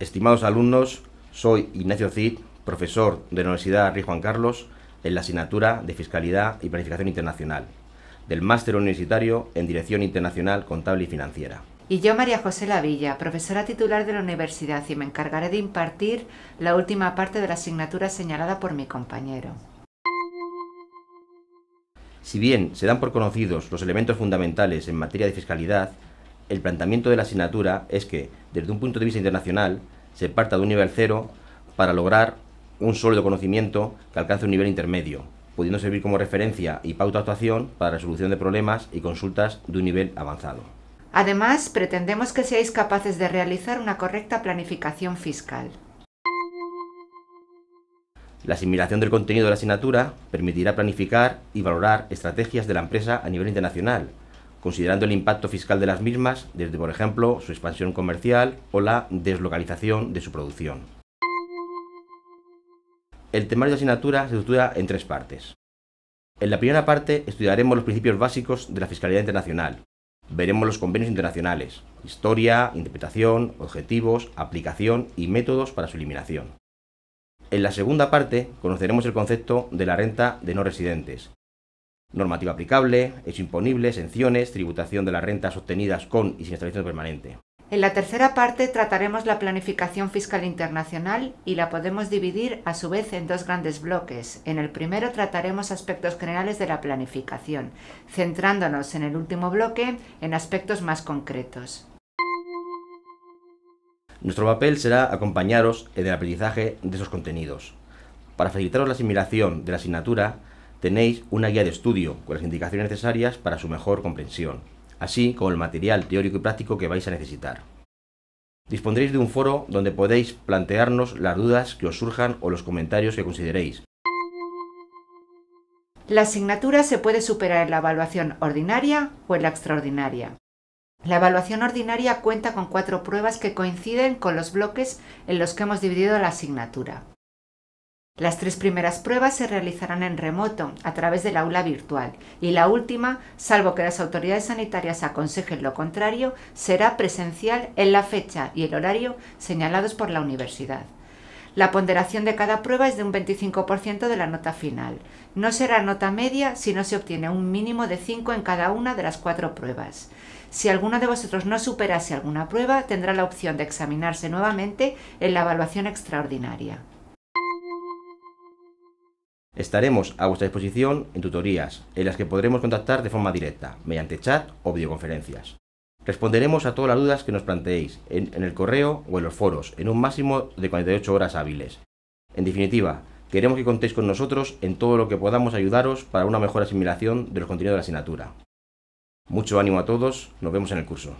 Estimados alumnos, soy Ignacio Cid, profesor de la Universidad Rey Juan Carlos en la asignatura de Fiscalidad y Planificación Internacional, del Máster Universitario en Dirección Internacional Contable y Financiera. Y yo, María José Lavilla, profesora titular de la universidad, y me encargaré de impartir la última parte de la asignatura señalada por mi compañero. Si bien se dan por conocidos los elementos fundamentales en materia de fiscalidad, el planteamiento de la asignatura es que, desde un punto de vista internacional, se parta de un nivel cero para lograr un sólido conocimiento que alcance un nivel intermedio, pudiendo servir como referencia y pauta de actuación para resolución de problemas y consultas de un nivel avanzado. Además, pretendemos que seáis capaces de realizar una correcta planificación fiscal. La asimilación del contenido de la asignatura permitirá planificar y valorar estrategias de la empresa a nivel internacional considerando el impacto fiscal de las mismas desde, por ejemplo, su expansión comercial o la deslocalización de su producción. El temario de asignatura se estructura en tres partes. En la primera parte estudiaremos los principios básicos de la fiscalidad internacional. Veremos los convenios internacionales, historia, interpretación, objetivos, aplicación y métodos para su eliminación. En la segunda parte conoceremos el concepto de la renta de no residentes normativa aplicable, hecho imponible, sanciones, tributación de las rentas obtenidas con y sin establecimiento permanente. En la tercera parte trataremos la planificación fiscal internacional y la podemos dividir a su vez en dos grandes bloques. En el primero trataremos aspectos generales de la planificación, centrándonos en el último bloque en aspectos más concretos. Nuestro papel será acompañaros en el aprendizaje de esos contenidos. Para facilitaros la asimilación de la asignatura, tenéis una guía de estudio con las indicaciones necesarias para su mejor comprensión, así como el material teórico y práctico que vais a necesitar. Dispondréis de un foro donde podéis plantearnos las dudas que os surjan o los comentarios que consideréis. La asignatura se puede superar en la evaluación ordinaria o en la extraordinaria. La evaluación ordinaria cuenta con cuatro pruebas que coinciden con los bloques en los que hemos dividido la asignatura. Las tres primeras pruebas se realizarán en remoto, a través del aula virtual, y la última, salvo que las autoridades sanitarias aconsejen lo contrario, será presencial en la fecha y el horario señalados por la universidad. La ponderación de cada prueba es de un 25% de la nota final. No será nota media si no se obtiene un mínimo de 5 en cada una de las cuatro pruebas. Si alguno de vosotros no superase alguna prueba, tendrá la opción de examinarse nuevamente en la evaluación extraordinaria. Estaremos a vuestra disposición en tutorías, en las que podremos contactar de forma directa, mediante chat o videoconferencias. Responderemos a todas las dudas que nos planteéis en, el correo o en los foros, en un máximo de 48 horas hábiles. En definitiva, queremos que contéis con nosotros en todo lo que podamos ayudaros para una mejor asimilación de los contenidos de la asignatura. Mucho ánimo a todos, nos vemos en el curso.